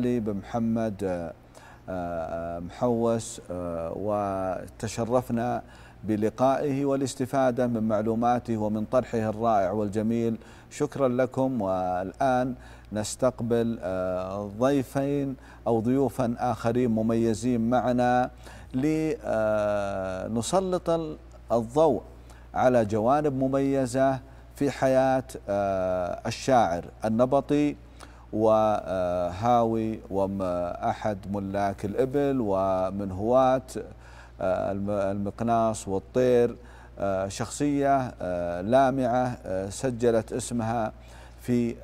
بمحمد آه، آه، محوس آه، وتشرفنا بلقائه والاستفادة من معلوماته ومن طرحه الرائع والجميل شكرا لكم والآن نستقبل ضيفين أو ضيوفا آخرين مميزين معنا لنسلط الضوء على جوانب مميزة في حياة الشاعر النبطي وهاوي وأحد ملاك الإبل ومن هواة آه، المقناص والطير آه، شخصية آه، لامعة سجلت اسمها في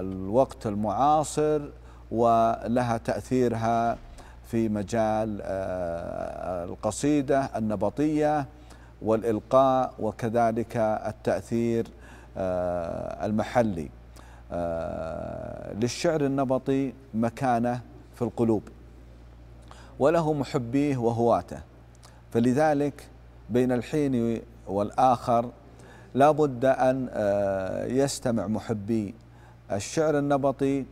الوقت المعاصر ولها تأثيرها في مجال القصيدة النبطية والإلقاء وكذلك التأثير المحلي آه، للشعر النبطي مكانة في القلوب وله محبيه وهواته فلذلك بين الحين والآخر لا بد أن آه، يستمع محبي الشعر النبطي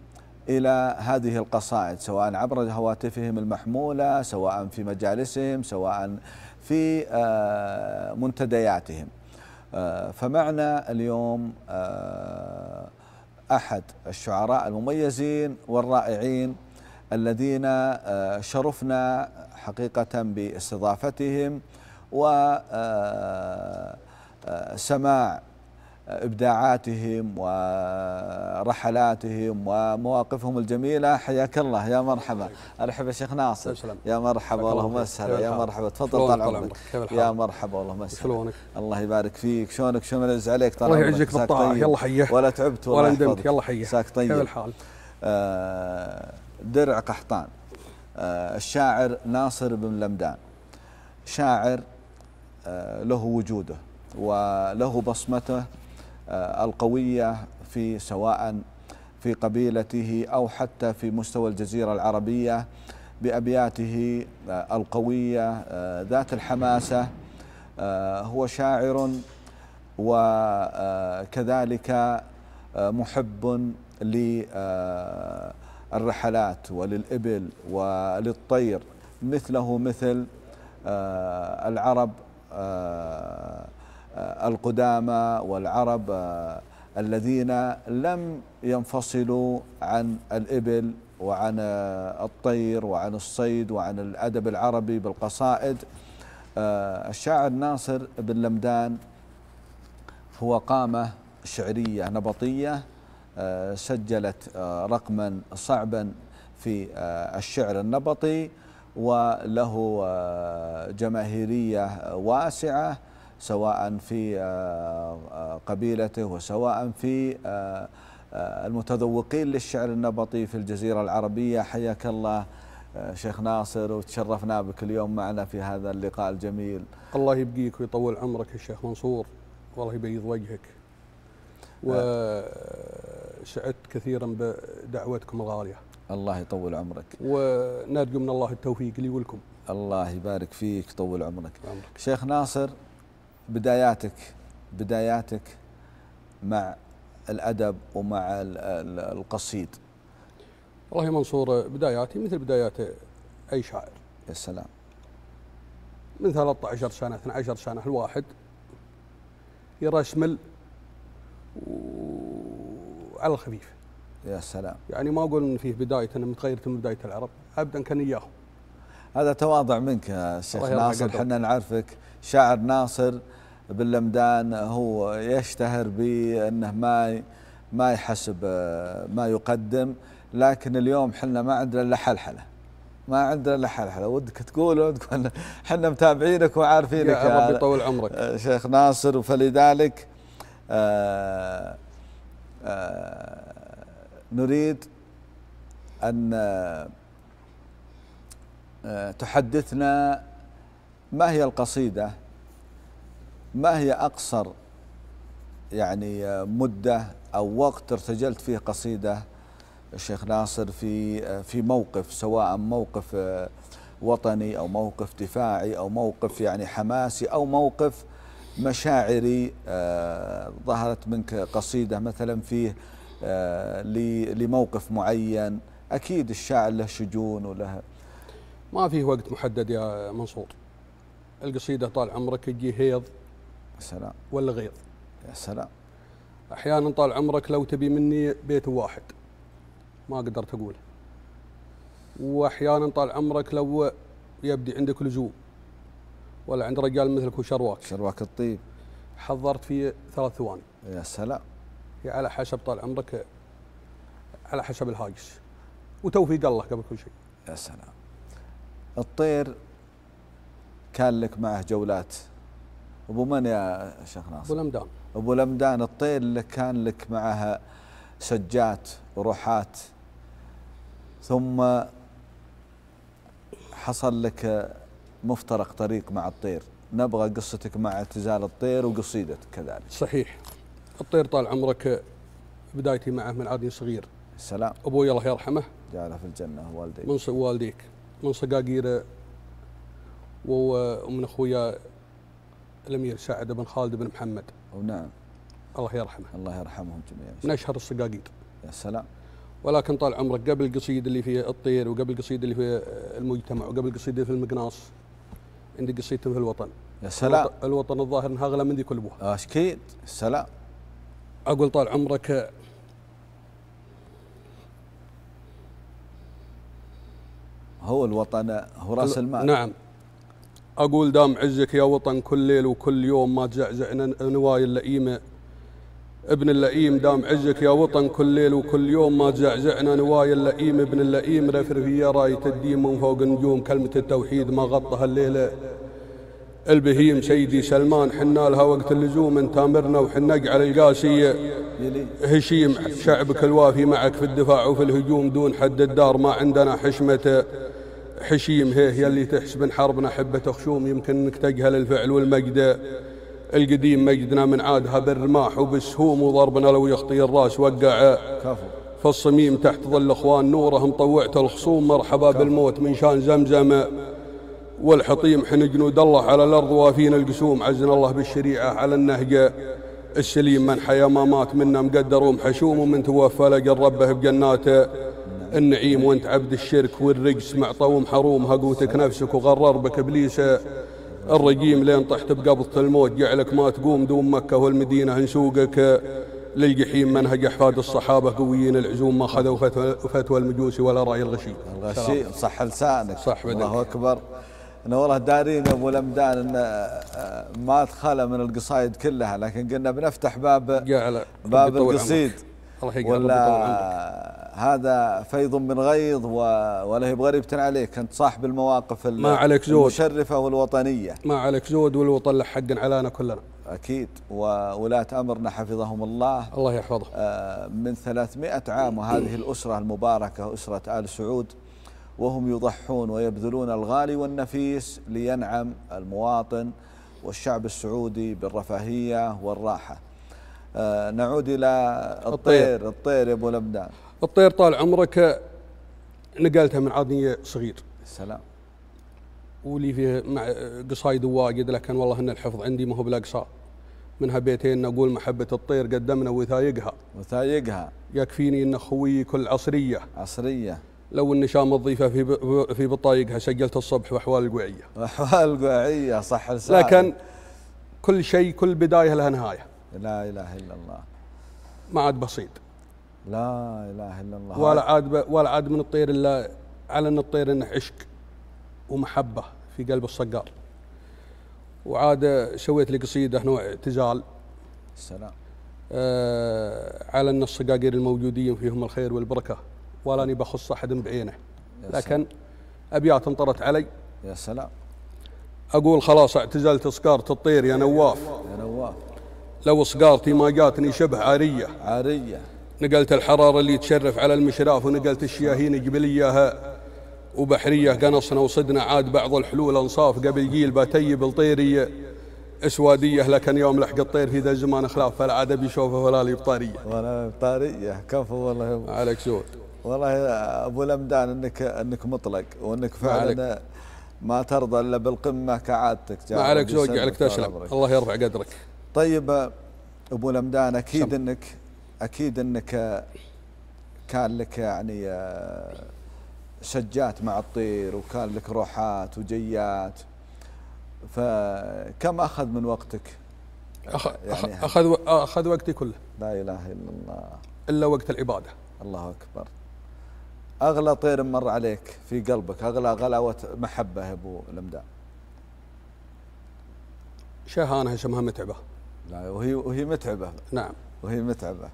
إلى هذه القصائد سواء عبر هواتفهم المحمولة سواء في مجالسهم سواء في آه، منتدياتهم فمعنى اليوم أحد الشعراء المميزين والرائعين الذين آه، شرفنا حقيقة باستضافتهم وسماع آه، آه، ابداعاتهم ورحلاتهم ومواقفهم الجميله حياك الله يا مرحبا ارحب يا شيخ ناصر يا مرحبا والله مسهلا يا مرحبا تفضل طال عمرك يا مرحبا والله مسهلا الله يبارك فيك شلونك شلون يعز عليك طال الله يعزك بالطاعه طيب. يلا حيه ولا تعبت ولا ندمت يلا حيه ساك طيب كيف الحال آه، درع قحطان آه، الشاعر ناصر بن لمدان شاعر آه، له وجوده وله بصمته آه، القوية في سواء في قبيلته أو حتى في مستوى الجزيرة العربية بأبياته آه، القوية آه، ذات الحماسة هو شاعر وكذلك محب للرحلات وللإبل وللطير مثله مثل العرب آه، القدامى والعرب آه، الذين لم ينفصلوا عن الإبل وعن آه، الطير وعن الصيد وعن الأدب العربي بالقصائد الشاعر ناصر بن لمدان هو قامة شعرية نبطية سجلت رقما صعبا في الشعر النبطي وله جماهيرية واسعة سواء في آه، آه، قبيلته وسواء في آه، المتذوقين للشعر النبطي في الجزيرة العربية حياك الله شيخ ناصر وتشرفنا بك اليوم معنا في هذا اللقاء الجميل الله يبقيك ويطول عمرك يا شيخ منصور والله يبيض وجهك وسعدت كثيرا بدعوتكم الغالية الله يطول عمرك ونرجو من الله التوفيق لي ولكم الله يبارك فيك طول عمرك, عمرك. شيخ ناصر بداياتك بداياتك مع الادب ومع القصيد والله منصور بداياتي مثل بدايات اي شاعر يا سلام من 13 سنه 12 سنه الواحد يرسمل وعلى الخفيف يا سلام يعني ما اقول ان فيه بدايه انا متغيرت من بدايه العرب ابدا كان اياهم هذا تواضع منك يا شيخ ناصر حنا نعرفك شاعر ناصر باللمدان هو يشتهر بأنه ما ما يحسب آه، ما يقدم لكن اليوم حنا ما عندنا الا حلحله ما عندنا الا حلحله ودك تقول ودك حنا متابعينك وعارفينك يا ربي يطول عمرك آه، شيخ ناصر فلذلك آه، نريد ان تحدثنا ما هي القصيده ما هي أقصر يعني مدة أو وقت ارتجلت فيه قصيدة الشيخ ناصر في في موقف سواء موقف وطني أو موقف دفاعي أو موقف يعني حماسي أو موقف مشاعري آه، ظهرت منك قصيدة مثلا فيه آه، لموقف معين أكيد الشاعر له شجون وله ما فيه وقت محدد يا منصور القصيدة طال عمرك تجي هيض يا سلام ولا غيظ يا سلام احيانا طال عمرك لو تبي مني بيت واحد ما قدرت اقوله واحيانا طال عمرك لو يبدي عندك لجوء ولا عند رجال مثلك وشرواك شرواك الطيب حضرت فيه ثلاث ثواني يا سلام هي على حسب طال عمرك على حسب الهاجس وتوفيق الله قبل كل شيء يا سلام الطير كان لك معه جولات ابو من يا شيخ ناصر؟ ابو لمدان ابو لمدان الطير اللي كان لك معها سجات وروحات ثم حصل لك مفترق طريق مع الطير نبغى قصتك مع اعتزال الطير وقصيدتك كذلك صحيح الطير طال عمرك بدايتي معه من عادي صغير السلام ابوي الله يرحمه جعله في الجنه والديك من والديك من صقاقيره ومن اخويا الامير سعد بن خالد بن محمد او نعم الله يرحمه الله يرحمهم جميعا من اشهر الصقاقيط يا سلام ولكن طال عمرك قبل القصيد اللي فيه الطير وقبل القصيد اللي فيه المجتمع وقبل القصيد اللي في المقناص عندي قصيدة في الوطن يا سلام الوطن الظاهر انها اغلى من ذي كل ابوها اكيد آه، سلام اقول طال عمرك هو الوطن هو راس المال نعم أقول دام عزك يا وطن كل ليل وكل يوم ما تزعزع نواي اللئيمة ابن اللئيم دام عزك يا وطن كل ليل وكل يوم ما تزعزعنا نواي اللئيم ابن اللئيم رفرفية راية الدين من فوق النجوم كلمة التوحيد ما غطى هالليلة البهيم سيدي سلمان حنا لها وقت اللزوم انت امرنا وحنق على القاسية هشيم شعبك الوافي معك في الدفاع وفي الهجوم دون حد الدار ما عندنا حشمته حشيم هيه يلي تحس من حربنا حبة خشوم يمكن انك تجهل الفعل والمجد القديم مجدنا من عادها بالرماح وبالسهوم وضربنا لو يخطي الراس وقع كفو فالصميم تحت ظل اخوان نورهم طوعت الخصوم مرحبا بالموت من شان زمزم والحطيم حن جنود الله على الارض وافين القسوم عزنا الله بالشريعه على النهج السليم من حيا ما مات منا مقدر ومحشوم ومن توفى لقى ربه بجناته النعيم وانت عبد الشرك والرجس مع طوم حرومها قوتك نفسك وغرر بك ابليس الرجيم لين طحت بقبضة الموت جعلك ما تقوم دون مكة والمدينة نسوقك للجحيم منهج احفاد الصحابه قويين العزوم ما خذوا فتوى, المجوسي ولا راي الغشي. الغشي صح لسانك صح بدك. الله اكبر. انا والله دارين يا ابو لمدان ان آه، ما تخلى من القصايد كلها لكن قلنا بنفتح باب باب القصيد. الله يقرب هذا فيض من غيظ ولا هي بغريبة عليك أنت صاحب المواقف ما عليك زود المشرفة والوطنية ما عليك زود والوطن له حق علينا كلنا أكيد وولاة أمرنا حفظهم الله الله يحفظه آه، من 300 عام وهذه الأسرة المباركة أسرة آل سعود وهم يضحون ويبذلون الغالي والنفيس لينعم المواطن والشعب السعودي بالرفاهية والراحة آه، نعود إلى الطير الطير يا أبو لبنان الطير طال عمرك نقلتها من عادنية صغير سلام ولي فيه قصايد واجد لكن والله ان الحفظ عندي ما هو بالاقصى منها بيتين نقول محبة الطير قدمنا وثايقها وثايقها يكفيني ان خويي كل عصرية عصرية لو النشام الضيفة في في بطايقها سجلت الصبح واحوال القوعية احوال القوعية صح لسان لكن كل شيء كل بداية لها نهاية لا اله الا الله ما عاد بسيط لا اله الا الله ولا عاد ولا عاد من الطير الا على ان الطير انه عشق ومحبه في قلب الصقار وعاد سويت لي قصيده نوع اعتزال السلام آه على ان الصقاقير الموجودين فيهم الخير والبركه ولا اني بخص احد بعينه لكن ابيات انطرت علي يا سلام اقول خلاص اعتزلت صقارة الطير يا نواف يا نواف لو صقارتي ما جاتني شبه عاريه عاريه نقلت الحرارة اللي تشرف على المشراف ونقلت الشياهين جبلية إياها وبحرية قنصنا وصدنا عاد بعض الحلول أنصاف قبل جيل باتي بالطيرية اسواديه لكن يوم لحق الطير في ذا الزمان خلاف فلا عاد بيشوفه ولا لي بطاريه. ولا بطاريه كفو والله عليك زود. والله ابو لمدان انك انك مطلق وانك فعلا ما ترضى الا بالقمه كعادتك. ما عليك زوج عليك تسلم الله يرفع قدرك. طيب ابو لمدان اكيد سم. انك اكيد انك كان لك يعني آه، شجات مع الطير وكان لك روحات وجيات فكم اخذ من وقتك؟ يعني اخذ آه، اخذ وقتي كله لا اله الا الله الا وقت العباده الله اكبر اغلى طير مر عليك في قلبك اغلى غلاوه محبه يا ابو الامداد شاهانه اسمها متعبه لا وهي وهي متعبه نعم وهي متعبه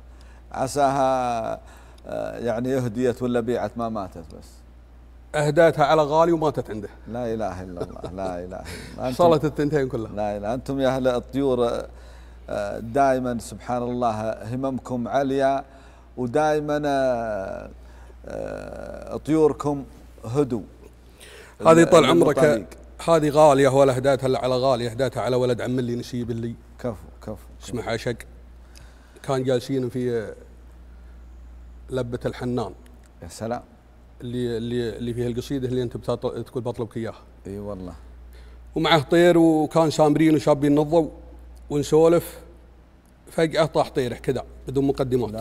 عساها آه، يعني اهديت ولا بيعت ما ماتت بس اهداتها على غالي وماتت عنده لا اله الا الله لا اله الا الله صلت الثنتين كلها لا اله انتم يا اهل الطيور آه، دائما سبحان الله هممكم عليا ودائما آه، طيوركم هدوء هذه طال عمرك هذه غاليه ولا اهداتها على غاليه اهداتها على ولد عم اللي نشيب اللي كفو كفو اسمه عشق كان جالسين في لبه الحنان يا سلام اللي اللي اللي فيها القصيده اللي انت تقول بطلبك اياها اي والله ومعه طير وكان سامرين وشابين نظوا ونسولف فجأة طاح طيره كذا بدون مقدمات لا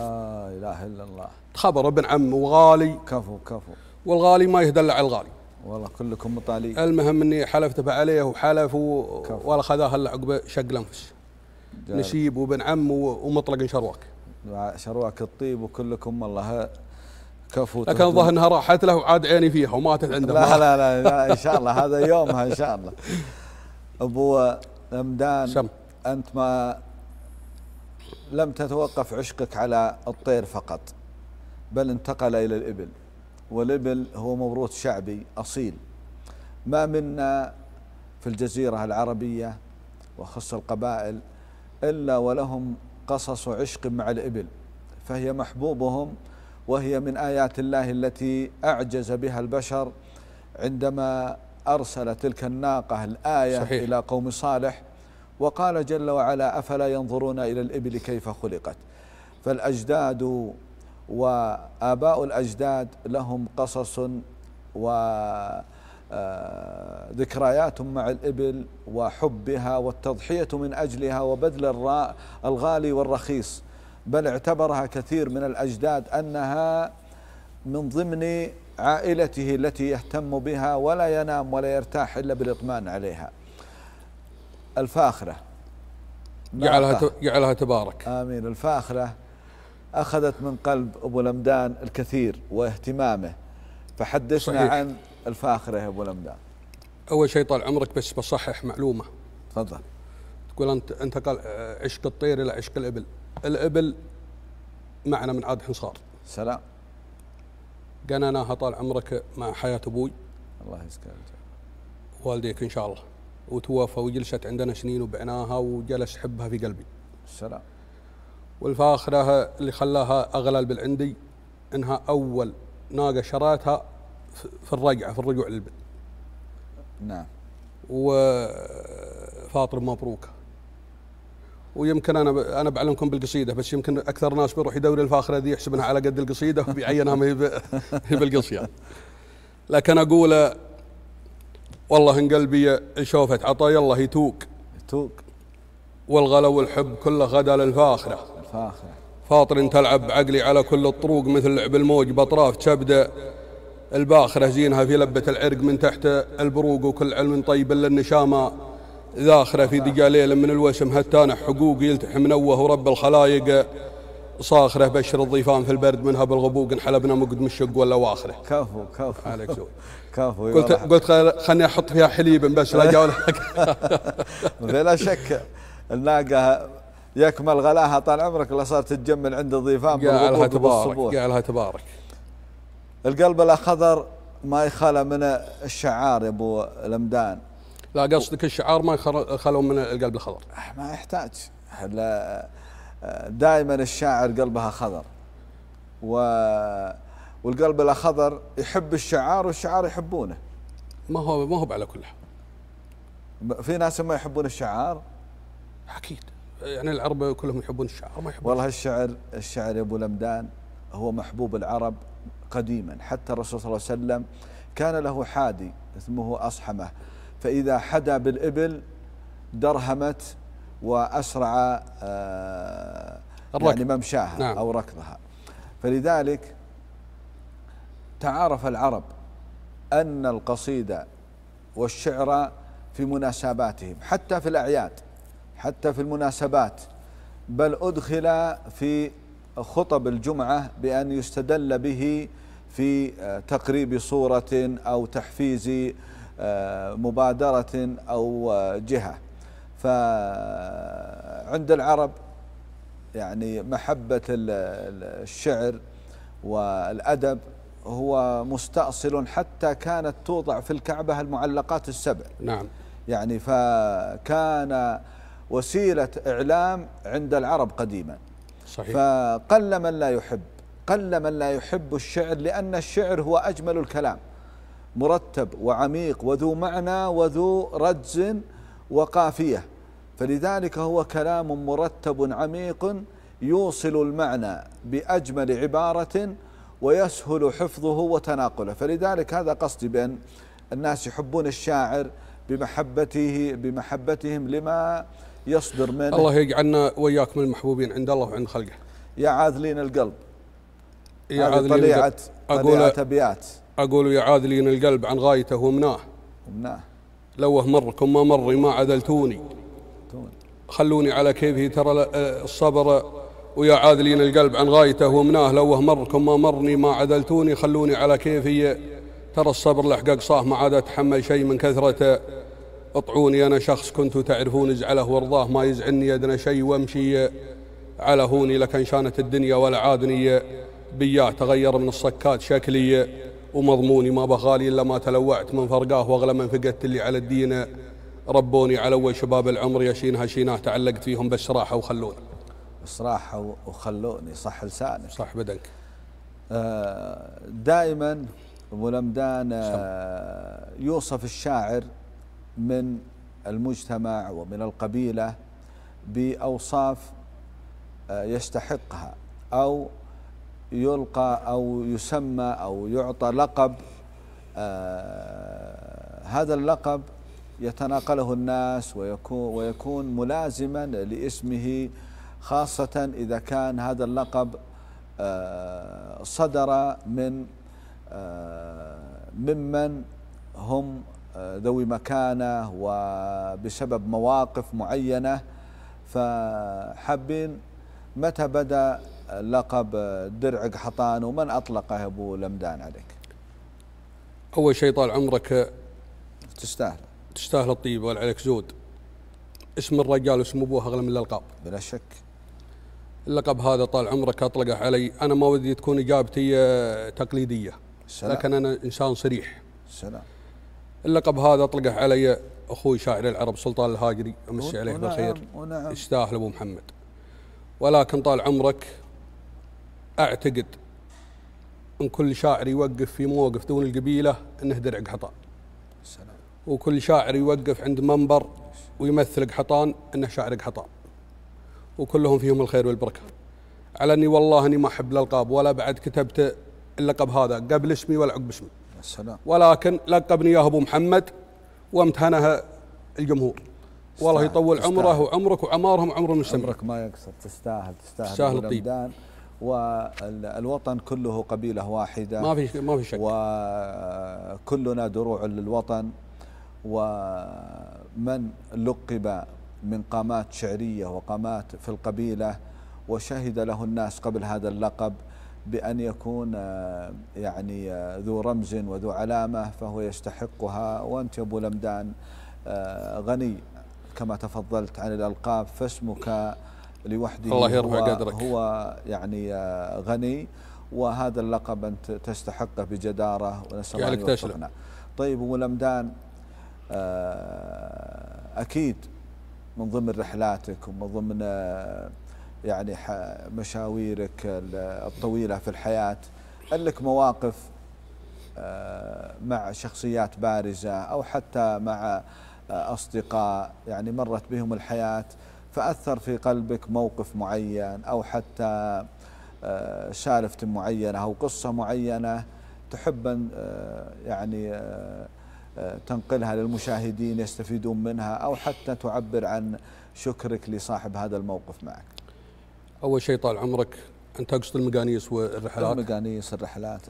إله إلا الله خبر ابن عم وغالي كفو كفو والغالي ما يهدل على الغالي والله كلكم مطالي المهم اني حلفت عليه وحلف ولا خذاها الا عقب شق الانفس نشيب وبن عم ومطلق شرواك شرواك الطيب وكلكم والله كفو لكن الظاهر انها راحت له وعاد عيني فيها وماتت عندها لا, لا لا لا ان شاء الله هذا يومها ان شاء الله ابو امدان شم انت ما لم تتوقف عشقك على الطير فقط بل انتقل الى الابل والابل هو موروث شعبي اصيل ما منا في الجزيره العربيه وخص القبائل إلا ولهم قصص عشق مع الإبل فهي محبوبهم وهي من آيات الله التي أعجز بها البشر عندما أرسل تلك الناقة الآية صحيح. إلى قوم صالح وقال جل وعلا أفلا ينظرون إلى الإبل كيف خلقت فالأجداد وآباء الأجداد لهم قصص و آه، ذكريات مع الإبل وحبها والتضحية من أجلها وبذل الغالي والرخيص بل اعتبرها كثير من الأجداد أنها من ضمن عائلته التي يهتم بها ولا ينام ولا يرتاح إلا بالإطمان عليها الفاخرة جعلها جعلها تبارك آمين الفاخرة أخذت من قلب أبو لمدان الكثير واهتمامه فحدثنا عن الفاخره يا ابو الامداد اول شيء طال عمرك بس بصحح معلومه تفضل تقول انت انت قال عشق الطير الى عشق الابل الابل معنا من عاد حصار سلام قناناها طال عمرك مع حياه ابوي الله يسكنك والديك ان شاء الله وتوفى وجلست عندنا سنين وبعناها وجلس حبها في قلبي سلام والفاخره اللي خلاها اغلى البل عندي انها اول ناقه شراتها في الرجعه في الرجوع للبن نعم وفاطر مبروكه ويمكن انا انا بعلمكم بالقصيده بس يمكن اكثر ناس بيروح يدوري الفاخره دي يحسب انها على قد القصيده وبيعينها ما هي بالقصيده لكن اقول والله ان قلبي شوفت عطايا الله يتوق يتوق والغلا والحب كله غدا للفاخره الفاخره فاطر انت العب بعقلي على كل الطروق مثل لعب الموج باطراف كبده الباخرة زينها في لبة العرق من تحت البروق وكل علم طيب إلا النشامة ذاخرة في دجاليل من الوسم هتان حقوق يلتحم نوه ورب الخلايق صاخرة بشر الضيفان في البرد منها بالغبوق انحلبنا مقد من الشق ولا واخره كفو كفو عليك سوء كفو قلت قلت خلني احط فيها حليب بس لا جاول بلا شك الناقة يكمل غلاها طال عمرك لا صارت تجمل عند الضيفان بالغبوق تبارك قالها تبارك القلب الاخضر ما يخلى من الشعار يا ابو لمدان لا قصدك الشعار ما خلوا من القلب الخضر أه، ما يحتاج دائما الشاعر قلبها خضر و والقلب الاخضر يحب الشعار والشعار يحبونه ما هو ما هو على كل حال في ناس ما يحبون الشعار اكيد يعني العرب كلهم يحبون الشعر ما يحبون والله الشعر الشعر يا ابو لمدان هو محبوب العرب قديما حتى الرسول صلى الله عليه وسلم كان له حادي اسمه أصحمة فإذا حدا بالإبل درهمت وأسرع آه، يعني ممشاها نعم. أو ركضها فلذلك تعارف العرب أن القصيدة والشعر في مناسباتهم حتى في الأعياد حتى في المناسبات بل أدخل في خطب الجمعة بأن يستدل به في آه، تقريب صورة أو تحفيز آه، مبادرة أو آه، جهة فعند العرب يعني محبة الشعر والأدب هو مستأصل حتى كانت توضع في الكعبة المعلقات السبع نعم يعني فكان وسيلة إعلام عند العرب قديما صحيح فقل من لا يحب قل من لا يحب الشعر لأن الشعر هو أجمل الكلام مرتب وعميق وذو معنى وذو رجز وقافية فلذلك هو كلام مرتب عميق يوصل المعنى بأجمل عبارة ويسهل حفظه وتناقله فلذلك هذا قصدي بأن الناس يحبون الشاعر بمحبته بمحبتهم لما يصدر منه الله يجعلنا وإياكم المحبوبين عند الله وعند خلقه يا عاذلين القلب هذه طليعة طليعة أبيات أقول يعاد لين القلب عن غايته ومناه ومناه لو مركم ما مري ما عدلتوني خلوني على كيفه ترى آه، الصبر ويا عادلين القلب عن غايته ومناه لو مركم ما مرني ما عدلتوني خلوني على كيفي ترى الصبر لحق صاه ما عاد اتحمل شيء من كثرته اطعوني انا شخص كنت تعرفون ازعله وارضاه ما يزعلني ادنى شيء وامشي على هوني لكن شانت الدنيا ولا عادني بياه تغير من الصكات شكلي ومضموني ما بغالي إلا ما تلوعت من فرقاه وأغلى من فقدت اللي على الدينة ربوني على وي شباب العمر يشين هشيناه تعلقت فيهم بالشراحة وخلوني الصراحة وخلوني صح لسانك صح بدنك آه دائما ابو لمدان آه يوصف الشاعر من المجتمع ومن القبيله باوصاف آه يستحقها او يلقى أو يسمى أو يعطى لقب آه، هذا اللقب يتناقله الناس ويكون, ويكون ملازما لاسمه خاصة إذا كان هذا اللقب آه، صدر من آه، ممن هم ذوي مكانة وبسبب مواقف معينة فحابين متى بدأ لقب درع قحطان ومن أطلقه أبو لمدان عليك أول شيء طال عمرك تستاهل تستاهل الطيب ولا عليك زود اسم الرجال واسم أبوه أغلى من الألقاب بلا شك اللقب هذا طال عمرك أطلقه علي أنا ما ودي تكون إجابتي آه، تقليدية سلام. لكن أنا إنسان صريح سلام اللقب هذا أطلقه علي أخوي شاعر العرب سلطان الهاجري أمسي عليه بالخير يستاهل أبو محمد ولكن طال عمرك اعتقد ان كل شاعر يوقف في موقف دون القبيله انه درع قحطان. وكل شاعر يوقف عند منبر ويمثل قحطان انه شاعر قحطان. وكلهم فيهم الخير والبركه. على اني والله اني ما احب الالقاب ولا بعد كتبت اللقب هذا قبل اسمي ولا عقب اسمي. السلام. ولكن لقبني اياه ابو محمد وامتهنها الجمهور. والله يطول عمره وعمرك وعمارهم وعمر المسلمين. عمرك ما يقصر تستاهل تستاهل تستاهل الطيب. والوطن كله قبيله واحده ما في ما في شك وكلنا دروع للوطن ومن لقب من قامات شعريه وقامات في القبيله وشهد له الناس قبل هذا اللقب بأن يكون يعني ذو رمز وذو علامة فهو يستحقها وأنت يا أبو لمدان غني كما تفضلت عن الألقاب فاسمك لوحده الله يرفع قدرك هو يعني آه، غني وهذا اللقب أنت تستحقه بجدارة ونسأل الله يعني يوفقنا طيب لمدان آه، أكيد من ضمن رحلاتك ومن ضمن آه، يعني مشاويرك الطويلة في الحياة لك مواقف مع شخصيات بارزة أو حتى مع أصدقاء يعني مرت بهم الحياة فأثر في قلبك موقف معين أو حتى سالفة معينة أو قصة معينة تحب أن آه، يعني آه، آه، تنقلها للمشاهدين يستفيدون منها أو حتى تعبر عن شكرك لصاحب هذا الموقف معك أول شيء طال عمرك أنت تقصد المقانيس والرحلات المقانيس الرحلات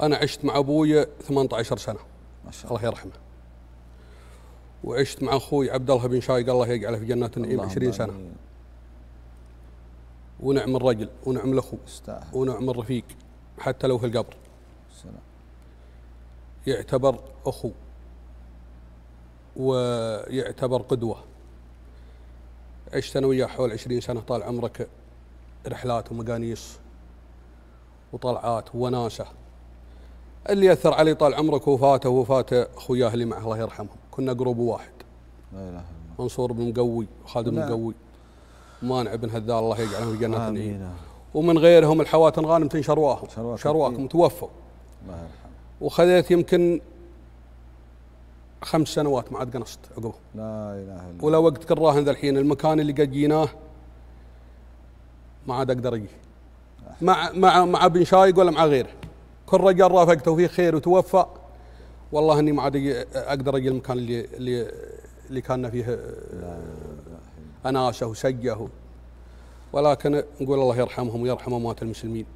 أنا عشت مع أبوي 18 سنة ما شاء الله, الله يرحمه وعشت مع اخوي عبد الله بن شايق الله يجعله في جنات النعيم 20 سنه ونعم الرجل ونعم الاخو ونعم الرفيق حتى لو في القبر سلام. يعتبر اخو ويعتبر قدوه عشت انا وياه حول 20 سنه طال عمرك رحلات ومقانيص وطلعات ووناسه اللي اثر علي طال عمرك وفاته وفاته اخوياه اللي معه الله يرحمهم كنا جروب واحد لا اله الا الله منصور بن مقوي وخالد بن مقوي مانع بن هذال الله يجعله في جنات النعيم ومن غيرهم الحواتن غانم شرواهم شرواكم توفوا الله وخذيت يمكن خمس سنوات ما عاد قنصت عقبه لا اله الا الله ولا وقت كراهن راهن ذا الحين المكان اللي قد جيناه ما عاد اقدر اجي مع مع مع بن شايق ولا مع غيره كل رجال رافقته فيه خير وتوفى والله اني ما عاد اقدر اجي المكان اللي اللي اللي كان فيه آه، اناشه وسجه ولكن نقول الله يرحمهم ويرحم اموات المسلمين.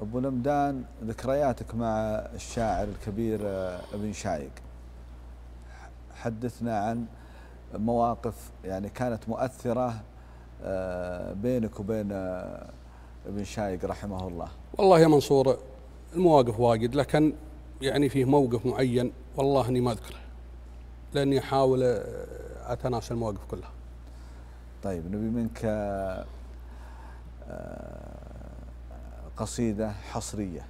ابو لمدان ذكرياتك مع الشاعر الكبير آه، ابن شايق حدثنا عن مواقف يعني كانت مؤثره آه، بينك وبين ابن شايق رحمه الله. والله يا منصور المواقف واجد لكن يعني فيه موقف معين والله اني ما اذكره لاني احاول آه، اتناسى المواقف كلها طيب نبي منك آه، قصيده حصريه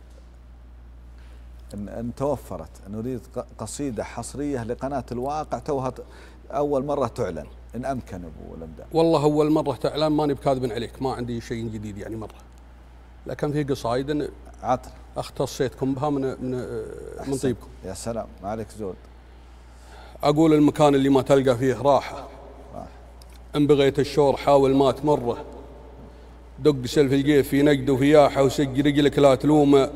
ان ان توفرت نريد قصيده حصريه لقناه الواقع توها اول مره تعلن ان امكن ابو الامداد والله اول مره تعلن ماني بكاذب عليك ما عندي شيء جديد يعني مره لكن في قصايد عطر اختصيتكم بها من من من طيبكم يا سلام ما عليك زود اقول المكان اللي ما تلقى فيه راحه ان بغيت الشور حاول ما تمره دق سلف الجيف في نقد وفياحه وسج رجلك لا تلومه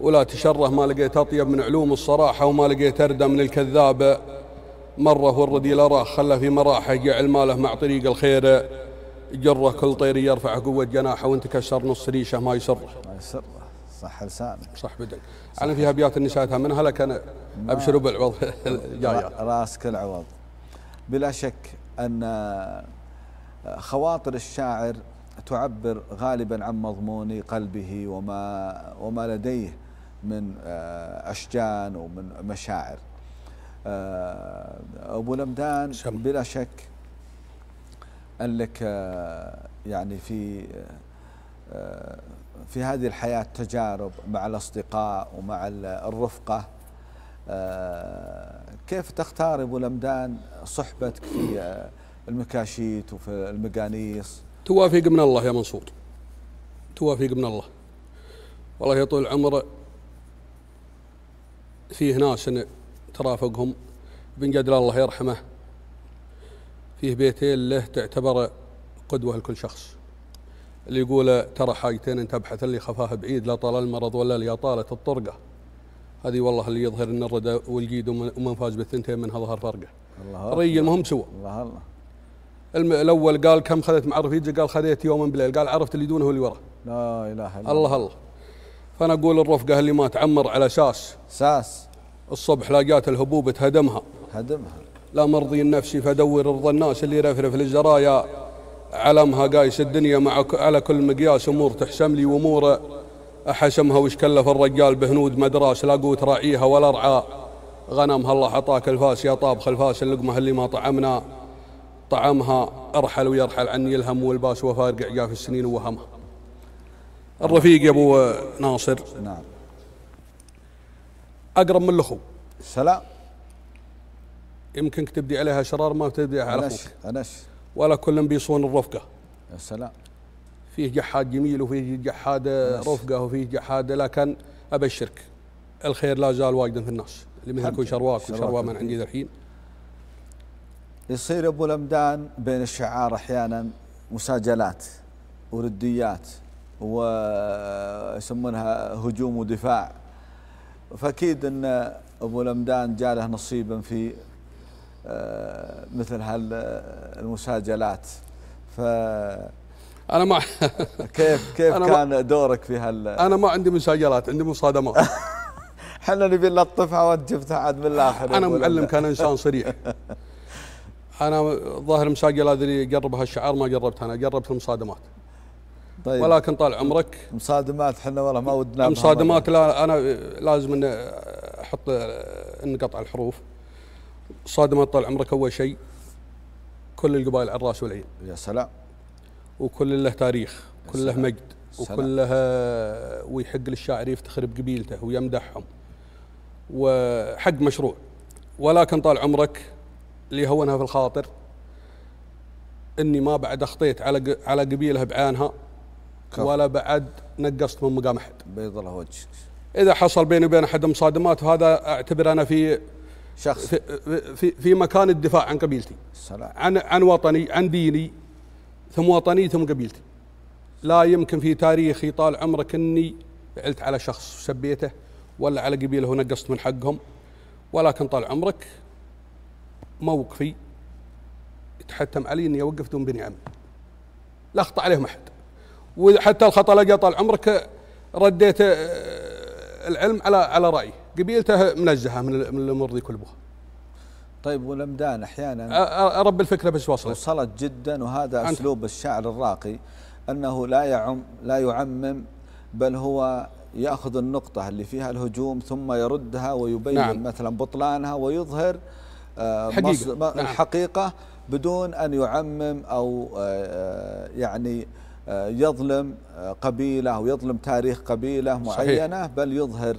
ولا تشره ما لقيت اطيب من علوم الصراحه وما لقيت اردى من الكذابه مره والردي لراه خلى في مراحه جعل ماله مع طريق الخير جره كل طير يرفع قوه جناحه كسر نص ريشه ما يسره ما يسره صح لسانك صح بدك انا في ابيات نسيتها منها لكن ابشر بالعوض جايه راسك العوض بلا شك ان آه، خواطر الشاعر تعبر غالبا عن مضمون قلبه وما وما لديه من آه، اشجان ومن مشاعر آه، ابو لمدان بلا شك قال لك يعني في في هذه الحياة تجارب مع الأصدقاء ومع الرفقة آه، كيف تختار أبو لمدان صحبتك في آه، المكاشيت وفي المقانيس توافق من الله يا منصور توافق من الله والله يطول العمر فيه ناس ترافقهم بن قدر الله يرحمه فيه بيتين له تعتبر قدوة لكل شخص اللي يقول ترى حاجتين انت ابحث اللي خفاها بعيد لا طال المرض ولا اللي طالت الطرقه هذه والله اللي يظهر ان الردى والجيد ومن فاز بالثنتين منها ظهر فرقه الله رجل مهم سوى الله الله الاول قال كم خذت مع رفيجه قال خذيت يوما بليل قال عرفت اللي دونه واللي وراه لا اله الا الله الله فانا اقول الرفقه اللي ما تعمر على ساس ساس الصبح لا جات الهبوب تهدمها هدمها لا مرضي النفسي فادور رضا الناس اللي يرفرف للجرايا علمها قايس الدنيا مع على كل مقياس امور تحسم لي واموره احسمها وش كلف الرجال بهنود مدراس لا قوت راعيها ولا رعاء غنمها الله عطاك الفاس يا طابخ الفاس اللقمه اللي ما طعمنا طعمها ارحل ويرحل عني الهم والباس وفارق عقاف السنين ووهمها الرفيق يا ابو ناصر نعم اقرب من الاخو سلام يمكنك تبدي عليها شرار ما تبدي على اخوك انش ولا كلهم بيصون الرفقه يا سلام فيه جحاد جميل وفيه جحاد رفقه وفيه جحاد لكن ابشرك الخير لا زال واجدا في الناس اللي مثلك وشرواك وشروا من عندي ذلحين الحين يصير ابو لمدان بين الشعار احيانا مساجلات ورديات ويسمونها هجوم ودفاع فاكيد ان ابو لمدان جاله نصيبا في مثل هالمساجلات ف انا ما كيف كيف أنا كان ما دورك في هال انا ما عندي مساجلات عندي مصادمات احنا نبي نلطفها وانت جبتها عاد من الاخر انا معلم كان انسان صريح انا ظاهر مساجلات اللي قربها الشعار ما قربتها انا قربت المصادمات طيب ولكن طال عمرك مصادمات احنا والله ما ودنا مصادمات لا انا لازم ان احط انقطع الحروف صادمه طال عمرك اول شيء كل القبائل على الراس والعين يا سلام وكل له تاريخ كل له مجد وكل له ويحق للشاعر يفتخر بقبيلته ويمدحهم وحق مشروع ولكن طال عمرك اللي هونها في الخاطر اني ما بعد اخطيت على على قبيلها بعانها ولا بعد نقصت من مقام احد بيض الله وجهك اذا حصل بيني وبين احد مصادمات هذا اعتبر انا في شخص في, في في مكان الدفاع عن قبيلتي السلام. عن عن وطني عن ديني ثم وطني ثم قبيلتي لا يمكن في تاريخي طال عمرك اني علت على شخص وسبيته ولا على قبيله ونقصت من حقهم ولكن طال عمرك موقفي يتحتم علي اني اوقف دون بني عمي لا اخطا عليهم احد وحتى الخطا لقى طال عمرك رديت آه، العلم على على رايي قبيلته منزهه من الامور دي كلها طيب ولمدان احيانا ارب الفكره بس وصلت وصلت جدا وهذا اسلوب الشاعر الراقي انه لا يعم لا يعمم بل هو ياخذ النقطه اللي فيها الهجوم ثم يردها ويبين نعم. مثلا بطلانها ويظهر آه، حقيقة. نعم. الحقيقه بدون ان يعمم او آه، آه، يعني يظلم قبيله ويظلم تاريخ قبيله معينه صحيح. بل يظهر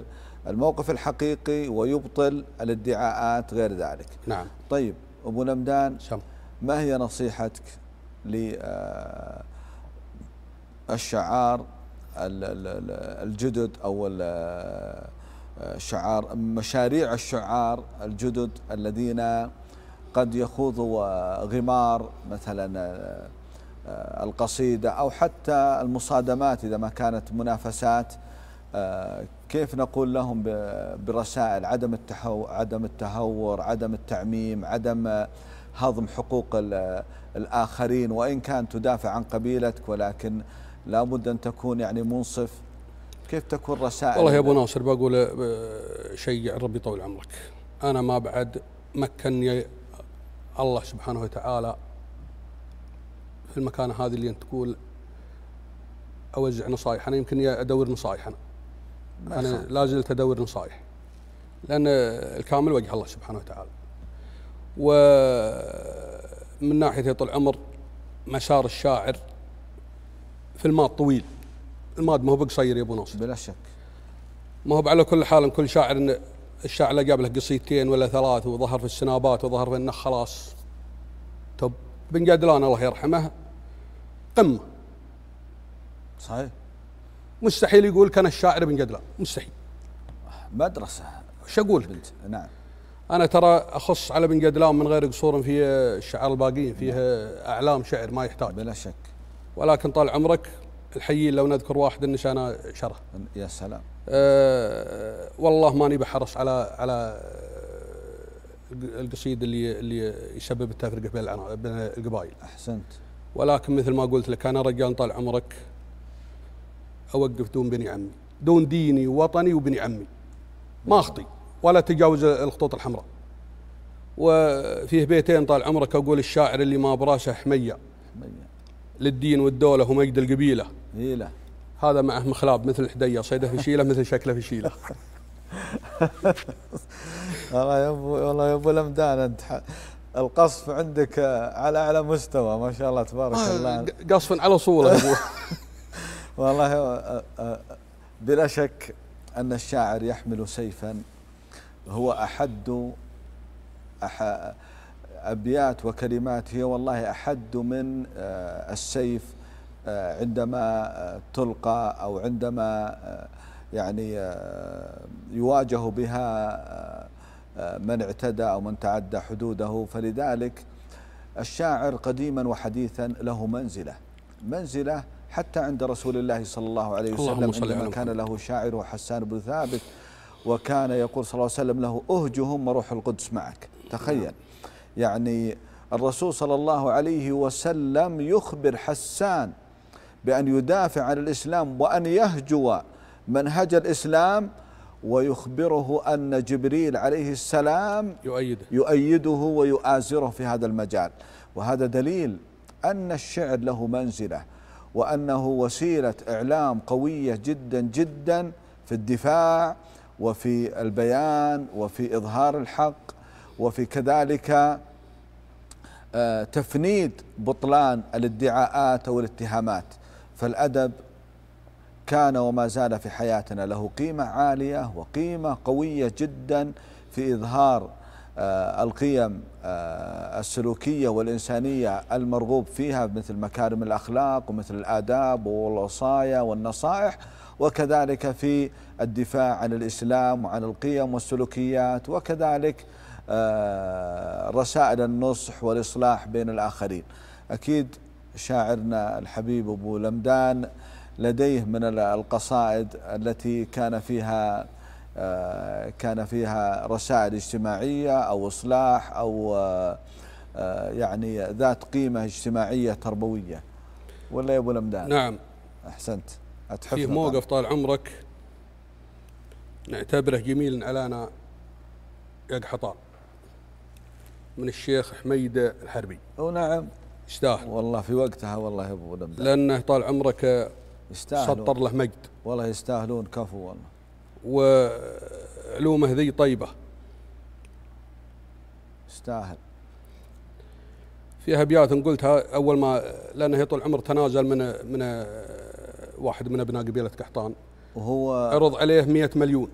الموقف الحقيقي ويبطل الادعاءات غير ذلك نعم طيب أبو لمدان شم. ما هي نصيحتك للشعار الجدد أو الشعار مشاريع الشعار الجدد الذين قد يخوضوا غمار مثلا القصيدة أو حتى المصادمات إذا ما كانت منافسات آه، كيف نقول لهم برسائل عدم التحو عدم التهور عدم التعميم عدم هضم حقوق الآخرين وإن كان تدافع عن قبيلتك ولكن لابد أن تكون يعني منصف كيف تكون رسائل والله يا أبو ناصر بقول آه، شيء ربي طول عمرك أنا ما بعد مكنني الله سبحانه وتعالى في المكان هذه اللي أنت تقول أوزع نصائح أنا يمكن أدور نصائح أنا انا لا زلت ادور نصائح لان الكامل وجه الله سبحانه وتعالى ومن ناحيه طول العمر مسار الشاعر في الماء طويل الماد ما هو بقصير يا ابو ناصر بلا شك ما هو على كل حال كل شاعر الشاعر اللي قابله قصيدتين ولا ثلاث وظهر في السنابات وظهر في النخ خلاص طب بن جدلان الله يرحمه قمه صحيح مستحيل يقول كان الشاعر بن جدلان مستحيل مدرسة شو أقول بنت نعم أنا ترى أخص على بن جدلان من غير قصور في الشعر الباقيين فيه نعم. أعلام شعر ما يحتاج بلا شك ولكن طال عمرك الحيين لو نذكر واحد انا شره يا سلام أه والله ماني بحرص على على القصيد اللي اللي يسبب التفرقه بين القبائل احسنت ولكن مثل ما قلت لك انا رجال طال عمرك اوقف دون بني عمي دون ديني ووطني وبني عمي ما اخطي ولا تجاوز الخطوط الحمراء وفيه بيتين طال عمرك اقول الشاعر اللي ما براسه حميه للدين والدوله ومجد القبيله هيله هذا معه مخلاب مثل الحديه صيده في شيله مثل شكله في شيله والله يا ابو والله يا ابو لمدان انت القصف عندك على اعلى مستوى ما شاء الله تبارك آه، الله قصف على صوله والله بلا شك أن الشاعر يحمل سيفا هو أحد أح أبيات وكلمات هي والله أحد من السيف عندما تلقى أو عندما يعني يواجه بها من اعتدى أو من تعدى حدوده فلذلك الشاعر قديما وحديثا له منزله منزله حتى عند رسول الله صلى الله عليه وسلم عندما كان له شاعر حسان بن ثابت وكان يقول صلى الله عليه وسلم له أهجهم وروح القدس معك تخيل نعم. يعني الرسول صلى الله عليه وسلم يخبر حسان بأن يدافع عن الإسلام وأن يهجو منهج الإسلام ويخبره أن جبريل عليه السلام يؤيده, يؤيده ويؤازره في هذا المجال وهذا دليل أن الشعر له منزله وأنه وسيلة إعلام قوية جدا جدا في الدفاع وفي البيان وفي إظهار الحق وفي كذلك آه، تفنيد بطلان الادعاءات أو الاتهامات فالأدب كان وما زال في حياتنا له قيمة عالية وقيمة قوية جدا في إظهار آه، القيم آه، السلوكية والإنسانية المرغوب فيها مثل مكارم الأخلاق ومثل الآداب والوصايا والنصائح وكذلك في الدفاع عن الإسلام وعن القيم والسلوكيات وكذلك آه، رسائل النصح والإصلاح بين الآخرين أكيد شاعرنا الحبيب أبو لمدان لديه من القصائد التي كان فيها آه، كان فيها رسائل اجتماعية أو إصلاح أو آه، آه، يعني ذات قيمة اجتماعية تربوية ولا يا أبو لمدان نعم أحسنت في موقف طال عمرك نعتبره جميل علينا يقحطان من الشيخ حميد الحربي أو نعم يستاهل والله في وقتها والله يا ابو لمدان لانه طال عمرك يستاهل سطر له مجد والله يستاهلون كفو والله وعلومه ذي طيبة يستاهل في ابيات قلتها اول ما لانه طول العمر تنازل من من واحد من ابناء قبيله قحطان وهو عرض عليه 100 مليون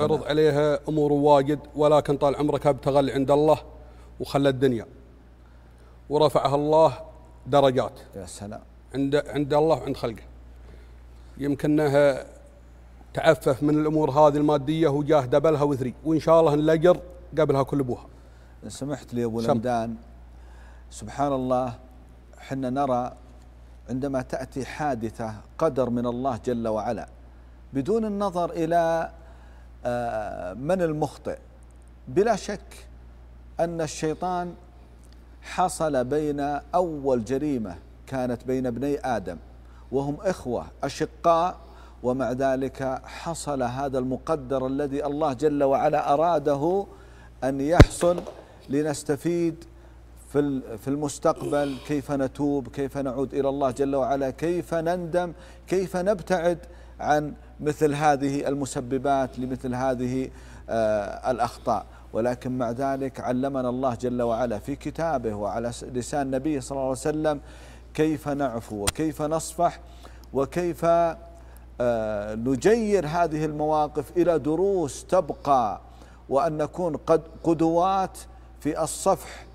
عرض عليها امور واجد ولكن طال عمرك اللي عند الله وخلى الدنيا ورفعها الله درجات يا سلام عند عند الله وعند خلقه يمكنها تعفف من الامور هذه الماديه وجاه دبلها وثري وان شاء الله نلقر قبلها كل ابوها سمحت لي ابو لمدان سبحان الله حنا نرى عندما تاتي حادثه قدر من الله جل وعلا بدون النظر الى آه، من المخطئ بلا شك ان الشيطان حصل بين اول جريمه كانت بين ابني ادم وهم اخوه اشقاء ومع ذلك حصل هذا المقدر الذي الله جل وعلا أراده أن يحصل لنستفيد في في المستقبل كيف نتوب كيف نعود إلى الله جل وعلا كيف نندم كيف نبتعد عن مثل هذه المسببات لمثل هذه آه، الأخطاء ولكن مع ذلك علمنا الله جل وعلا في كتابه وعلى لسان نبيه صلى الله عليه وسلم كيف نعفو وكيف نصفح وكيف آه، نجير هذه المواقف الى دروس تبقى وان نكون قد قدوات في الصفح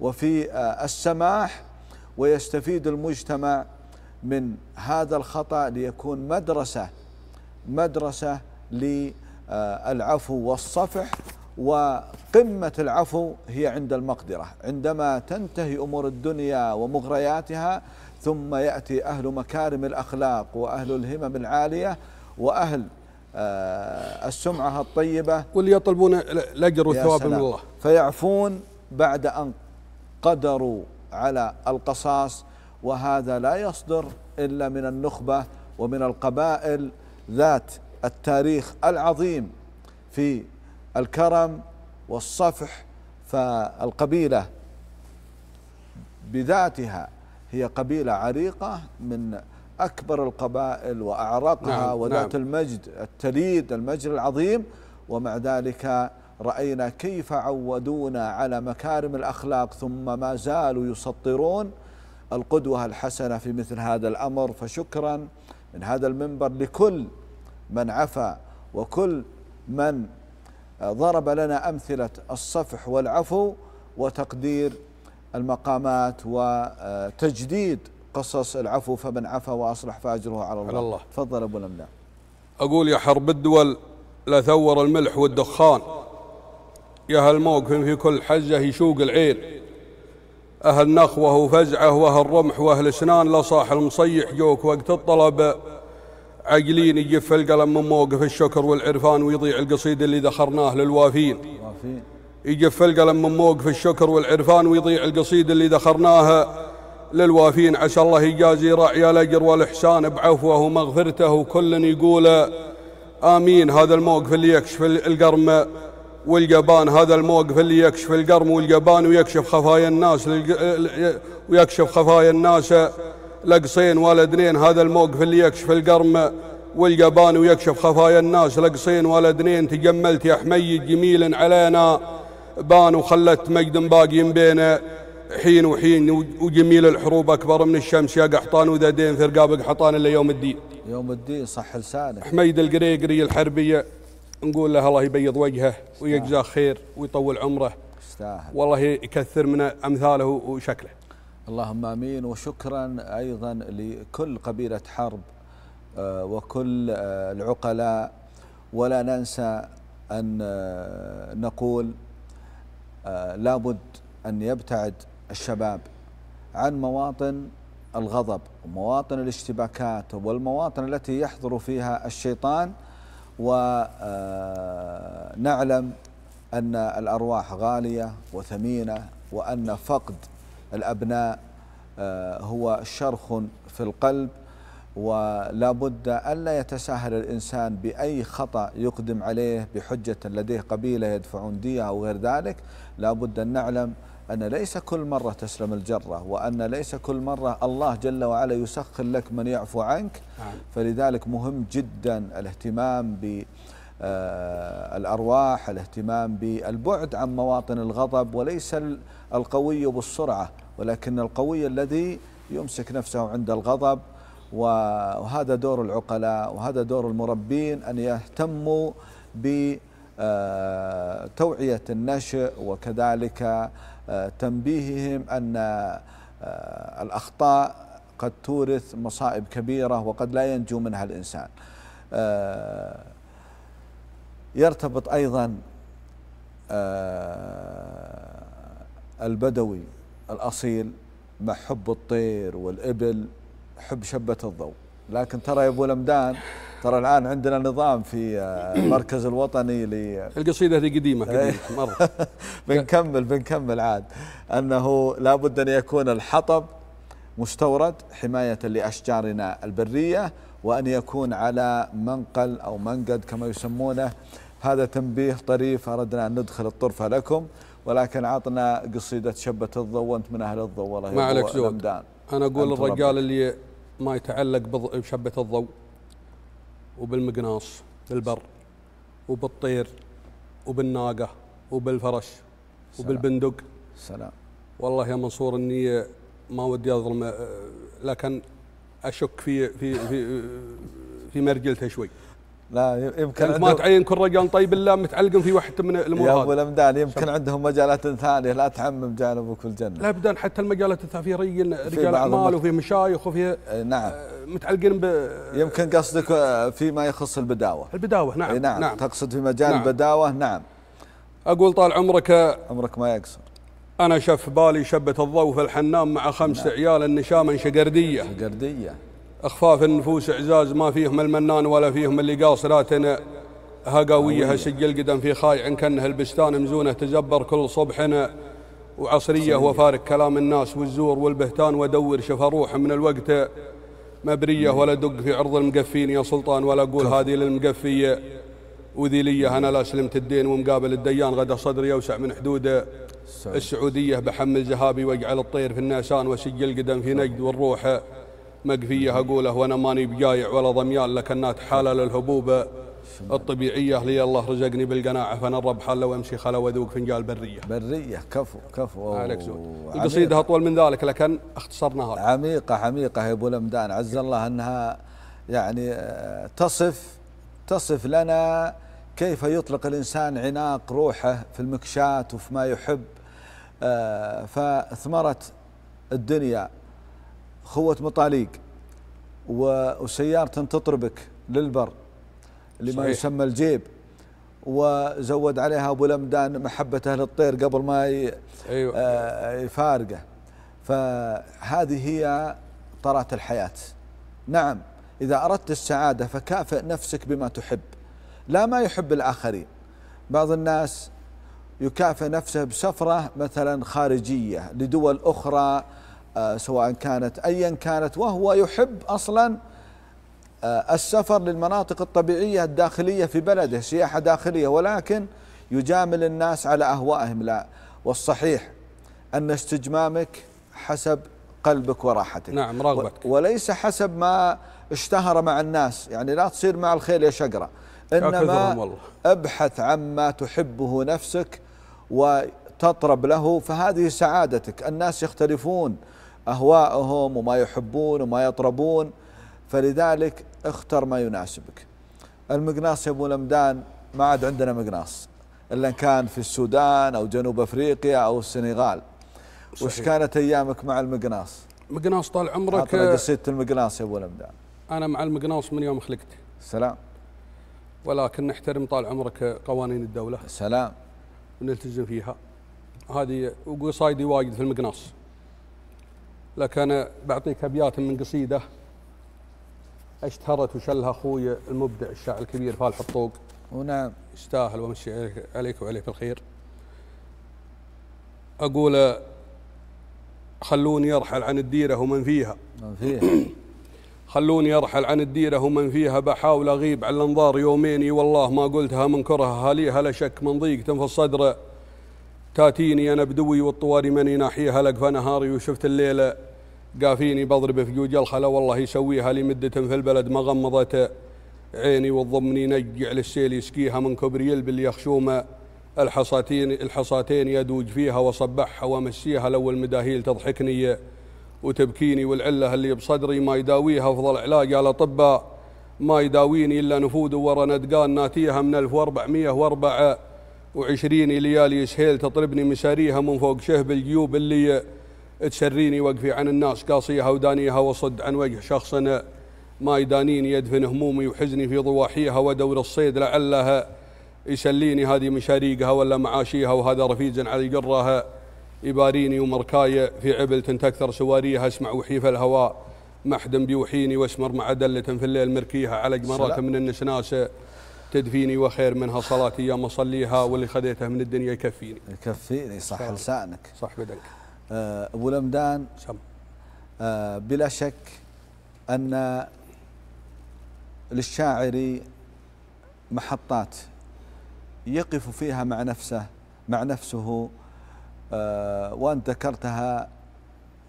وفي آه، السماح ويستفيد المجتمع من هذا الخطا ليكون مدرسه مدرسه للعفو آه، والصفح وقمه العفو هي عند المقدره عندما تنتهي امور الدنيا ومغرياتها ثم يأتي أهل مكارم الأخلاق وأهل الهمم العالية وأهل آه، السمعة الطيبة واللي يطلبون الأجر والثواب من الله فيعفون بعد أن قدروا على القصاص وهذا لا يصدر إلا من النخبة ومن القبائل ذات التاريخ العظيم في الكرم والصفح فالقبيلة بذاتها هي قبيلة عريقة من أكبر القبائل وأعرقها نعم وذات نعم المجد التليد المجد العظيم ومع ذلك رأينا كيف عودونا على مكارم الأخلاق ثم ما زالوا يسطرون القدوة الحسنة في مثل هذا الأمر فشكرا من هذا المنبر لكل من عفى وكل من ضرب لنا أمثلة الصفح والعفو وتقدير المقامات وتجديد قصص العفو فمن عفا واصلح فاجره على الله, على الله. تفضل ابو لمنا اقول يا حرب الدول لا ثور الملح والدخان يا هالموقف في كل حجه يشوق العين اهل نخوه وفزعه واهل رمح واهل اسنان لا صاح المصيح جوك وقت الطلب عقلين يجف القلم من موقف الشكر والعرفان ويضيع القصيد اللي ذخرناه للوافين القلم من موقف الشكر والعرفان ويضيع القصيد اللي ذخرناها للوافين عسى الله يجازي راعي الاجر والاحسان بعفوه ومغفرته وكل يقول امين هذا الموقف اللي يكشف القرم والجبان هذا الموقف اللي يكشف القرم والجبان ويكشف خفايا الناس ويكشف خفايا الناس لقصين ولا دنين هذا الموقف اللي يكشف القرم والجبان ويكشف خفايا الناس لقصين ولا دنين تجملت يا حمي جميل علينا بان وخلت مجد باقي بينه حين وحين وجميل الحروب اكبر من الشمس يا قحطان وذا في رقاب قحطان الا يوم الدين. يوم الدين صح لسانك. حميد القريقري الحربيه نقول له الله يبيض وجهه ويجزاه خير ويطول عمره. يستاهل. والله يكثر من امثاله وشكله. اللهم امين وشكرا ايضا لكل قبيله حرب آه، وكل آه، العقلاء ولا ننسى ان آه، نقول آه، لابد أن يبتعد الشباب عن مواطن الغضب ومواطن الاشتباكات والمواطن التي يحضر فيها الشيطان ونعلم آه، أن الأرواح غالية وثمينة وأن فقد الأبناء آه، هو شرخ في القلب ولا بد ألا يتساهل الإنسان بأي خطأ يقدم عليه بحجة لديه قبيلة يدفعون دية أو غير ذلك لا بد أن نعلم أن ليس كل مرة تسلم الجرة وأن ليس كل مرة الله جل وعلا يسخر لك من يعفو عنك نعم. فلذلك مهم جدا الاهتمام ب آه، الأرواح الاهتمام بالبعد عن مواطن الغضب وليس القوي بالسرعة ولكن القوي الذي يمسك نفسه عند الغضب وهذا دور العقلاء وهذا دور المربين أن يهتموا بتوعية آه، النشء وكذلك آه، تنبيههم أن آه، الأخطاء قد تورث مصائب كبيرة وقد لا ينجو منها الإنسان يرتبط أيضا البدوي الأصيل مع حب الطير والإبل حب شبة الضوء لكن ترى يا ابو لمدان ترى الان عندنا نظام في آه، المركز الوطني ل القصيده هذه قديمه قديمه إيه. مره بنكمل بنكمل عاد انه لابد ان يكون الحطب مستورد حمايه لاشجارنا البريه وان يكون على منقل او منقد كما يسمونه هذا تنبيه طريف اردنا ان ندخل الطرفه لكم ولكن عطنا قصيده شبه الضوء وانت من اهل الضوء والله ما عليك زود انا اقول للرجال اللي ما يتعلق بشبة الضوء وبالمقناص بالبر وبالطير وبالناقة وبالفرش وبالبندق سلام والله يا منصور اني ما ودي اظلم لكن اشك في في في في مرجلته شوي لا يمكن يعني ما تعين كل رجال طيب الا متعلق في واحد من الامور يا ابو الامدان يمكن عندهم مجالات ثانيه لا تعمم جانبك في الجنه لا ابدا حتى المجالات الثانيه في رجال اعمال وفي مشايخ وفي إيه، نعم آه، متعلقين ب يمكن قصدك آه، فيما يخص البداوه البداوه نعم إيه، نعم, نعم. تقصد في مجال نعم. البداوه نعم اقول طال عمرك عمرك ما يقصر انا شف بالي شبت الضوء في الحنام مع خمسة نعم. عيال النشامه شقرديه شقرديه اخفاف النفوس اعزاز ما فيهم المنان ولا فيهم اللي قاصراتنا هقاويه هشج القدم في خايع كنه البستان مزونه تزبر كل صبحنا وعصريه وفارق كلام الناس والزور والبهتان وادور شفا روح من الوقت مبريه ولا دق في عرض المقفين يا سلطان ولا اقول هذه للمقفيه وذي انا لا سلمت الدين ومقابل الديان غدا صدري اوسع من حدوده السعوديه بحمل زهابي واجعل الطير في الناسان واشج القدم في نجد والروح مقفية أقوله وأنا ماني بجايع ولا ضميان لكنات حالة للهبوبة الطبيعية لي الله رزقني بالقناعة فأنا الرب حالة وأمشي خلا وأذوق فنجال برية برية كفو كفو عليك سود القصيدة أطول من ذلك لكن اختصرناها عميقة عميقة يا أبو لمدان عز الله أنها يعني آه، تصف تصف لنا كيف يطلق الإنسان عناق روحه في المكشات وفي ما يحب آه، فثمرت الدنيا خوة مطاليق وسيارة تطربك للبر لما صحيح. يسمى الجيب وزود عليها ابو لمدان محبه اهل الطير قبل ما أيوة. آه، يفارقه فهذه هي طرات الحياه نعم اذا اردت السعاده فكافئ نفسك بما تحب لا ما يحب الاخرين بعض الناس يكافئ نفسه بسفره مثلا خارجيه لدول اخرى آه، سواء كانت ايا كانت وهو يحب اصلا آه، السفر للمناطق الطبيعيه الداخليه في بلده سياحه داخليه ولكن يجامل الناس على اهوائهم لا والصحيح ان استجمامك حسب قلبك وراحتك نعم رغبتك وليس حسب ما اشتهر مع الناس يعني لا تصير مع الخيل يا شقره انما ابحث عما تحبه نفسك وتطرب له فهذه سعادتك الناس يختلفون أهوائهم وما يحبون وما يطربون فلذلك اختر ما يناسبك المقناص يا أبو لمدان ما عاد عندنا مقناص إلا إن كان في السودان أو جنوب أفريقيا أو السنغال صحيح. وش كانت أيامك مع المقناص مقناص طال عمرك قصيدة المقناص يا أبو لمدان أنا مع المقناص من يوم خلقت سلام ولكن نحترم طال عمرك قوانين الدولة سلام ونلتزم فيها هذه وقصايدي واجد في المقناص لك أنا بعطيك أبيات من قصيدة اشتهرت وشلها أخوي المبدع الشاعر الكبير فالح الطوق ونعم يستاهل وامشي عليك, عليك وعليه بالخير أقول خلوني أرحل عن الديرة ومن فيها من فيها خلوني أرحل عن الديرة ومن فيها بحاول أغيب عن الأنظار يوميني والله ما قلتها من كره اهاليها لا شك من ضيق تنف الصدر تاتيني أنا بدوي والطواري مني ناحيها لقفى نهاري وشفت الليلة قافيني بضربه في جوج الخلا والله يسويها لمدة في البلد ما غمضت عيني والضمني نجع للسيل يسقيها من كبر يلب اللي يخشومه الحصاتين الحصاتين يدوج فيها وصبحها وامسيها لو المداهيل تضحكني وتبكيني والعلة اللي بصدري ما يداويها أفضل علاج على طبا ما يداويني إلا نفود ورا ندقان ناتيها من 1404 وعشرين ليالي سهيل تطربني مساريها من فوق شهب الجيوب اللي تسريني وقفي عن الناس قاصيها ودانيها وصد عن وجه شخص ما يدانيني يدفن همومي وحزني في ضواحيها ودور الصيد لعلها يسليني هذه مشاريقها ولا معاشيها وهذا رفيج على قرها يباريني ومركاية في عبل تكثر سواريها اسمع وحيف الهواء محدم بيوحيني واسمر مع دلة في الليل مركيها على جمرات من النسناسة تدفيني وخير منها صلاتي يا مصليها واللي خذيته من الدنيا يكفيني يكفيني صح لسانك صح بدنك آه، ابو لمدان آه، بلا شك ان للشاعر محطات يقف فيها مع نفسه مع نفسه آه، وان ذكرتها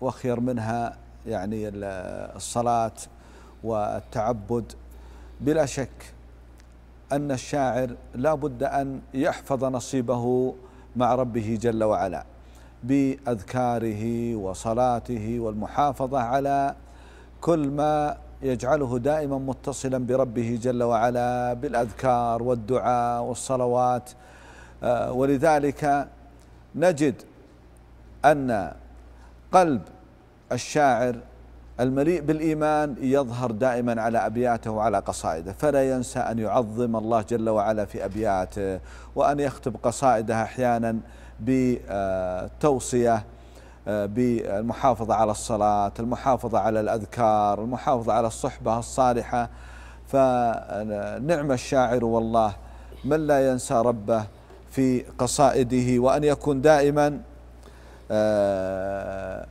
واخير منها يعني الصلاه والتعبد بلا شك ان الشاعر لا بد ان يحفظ نصيبه مع ربه جل وعلا باذكاره وصلاته والمحافظه على كل ما يجعله دائما متصلا بربه جل وعلا بالاذكار والدعاء والصلوات آه، ولذلك نجد ان قلب الشاعر المليء بالايمان يظهر دائما على ابياته وعلى قصائده فلا ينسى ان يعظم الله جل وعلا في ابياته وان يخطب قصائده احيانا بتوصيه آه، بالمحافظه على الصلاه، المحافظه على الاذكار، المحافظه على الصحبه الصالحه فنعم الشاعر والله من لا ينسى ربه في قصائده وان يكون دائما آه،